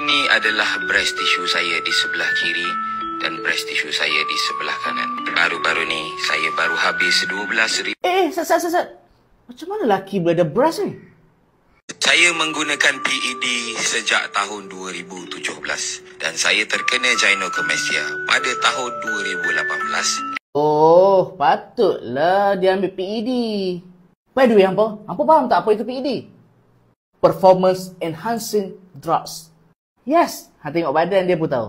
ini adalah breast tissue saya di sebelah kiri dan breast tissue saya di sebelah kanan. Baru-baru ni, saya baru habis 12 ribu... Eh, eh, sat, sat, sat. Macam mana lelaki boleh ada breast ni? Saya menggunakan PED sejak tahun 2017 dan saya terkena gynecomastia pada tahun 2018. Oh, patutlah dia ambil PED. By the way, hampa, hampa faham tak apa itu PED? Performance Enhancing Drugs. Yes, hang tengok badan dia pun tahu.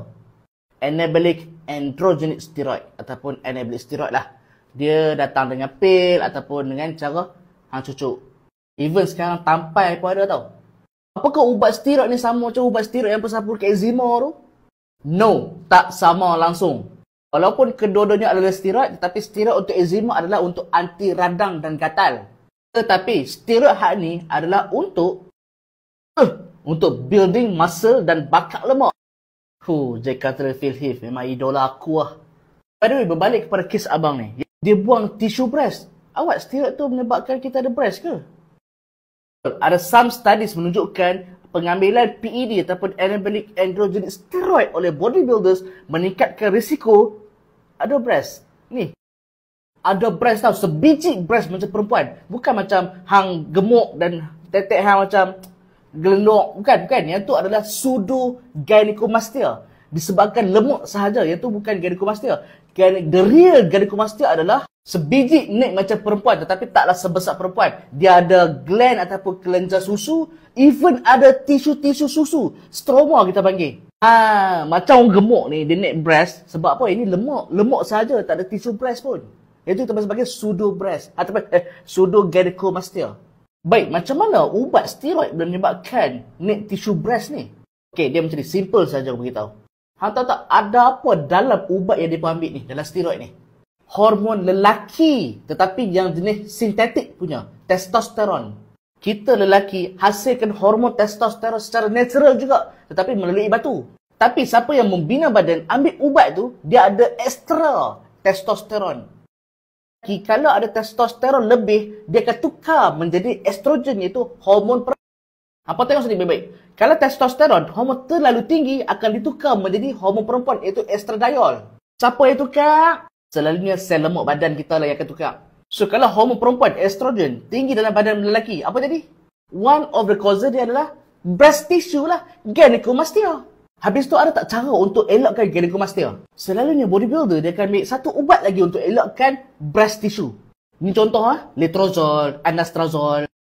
Anabolic androgenic steroid ataupun anabolic steroid lah. Dia datang dengan pil ataupun dengan cara hang cucuk. Even sekarang tampai pun ada tau. Apakah ubat steroid ni sama macam ubat steroid yang pesapur ke eczema tu? No, tak sama langsung. Walaupun kedua-duanya adalah steroid, tetapi steroid untuk eczema adalah untuk anti radang dan gatal. Tetapi steroid hak ni adalah untuk eh, untuk building muscle dan bakat lemak. Hu, Jack Carter Phil Heath memang idola aku lah. By the way, berbalik kepada kes abang ni. Dia buang tisu breast. Awak steroid tu menyebabkan kita ada breast ke? Ada some studies menunjukkan pengambilan PED ataupun anabolic androgenic steroid oleh bodybuilders meningkatkan risiko ada breast. Ni. Ada breast tau. Sebiji breast macam perempuan. Bukan macam hang gemuk dan tetek hang macam gelok bukan bukan yang tu adalah sudu gynecomastia disebabkan lemak sahaja yang tu bukan gynecomastia Gen the real gynecomastia adalah sebiji nek macam perempuan tetapi taklah sebesar perempuan dia ada gland ataupun kelenjar susu even ada tisu-tisu susu stroma kita panggil ha macam orang gemuk ni dia nek breast sebab apa ini lemak lemak sahaja tak ada tisu breast pun itu kita sebagai pseudo breast ataupun eh, pseudo gynecomastia Baik, macam mana ubat steroid boleh menyebabkan net tissue breast ni? Okey, dia macam ni. Simple saja aku beritahu. Hang tahu tak ada apa dalam ubat yang dia ambil ni, dalam steroid ni? Hormon lelaki tetapi yang jenis sintetik punya. Testosteron. Kita lelaki hasilkan hormon testosteron secara natural juga tetapi melalui batu. Tapi siapa yang membina badan ambil ubat tu, dia ada extra testosteron lelaki kalau ada testosteron lebih, dia akan tukar menjadi estrogen iaitu hormon perempuan. Apa tengok sini baik-baik. Kalau testosteron, hormon terlalu tinggi akan ditukar menjadi hormon perempuan iaitu estradiol. Siapa yang tukar? Selalunya sel lemak badan kita lah yang akan tukar. So kalau hormon perempuan, estrogen, tinggi dalam badan lelaki, apa jadi? One of the causes dia adalah breast tissue lah. Gynecomastia. Habis tu ada tak cara untuk elakkan gynecomastia? Selalunya bodybuilder dia akan ambil satu ubat lagi untuk elakkan breast tissue. Ni contoh ha, ah, letrozol, anastrozol.